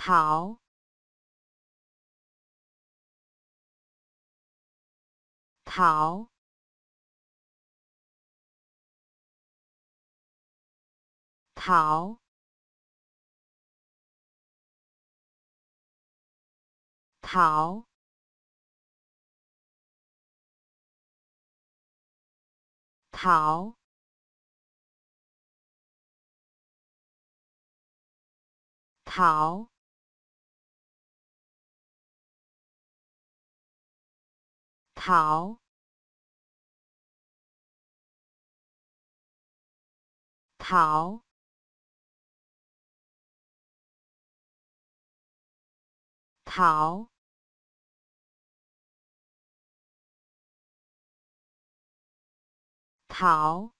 桃桃桃桃桃桃桃桃桃桃桃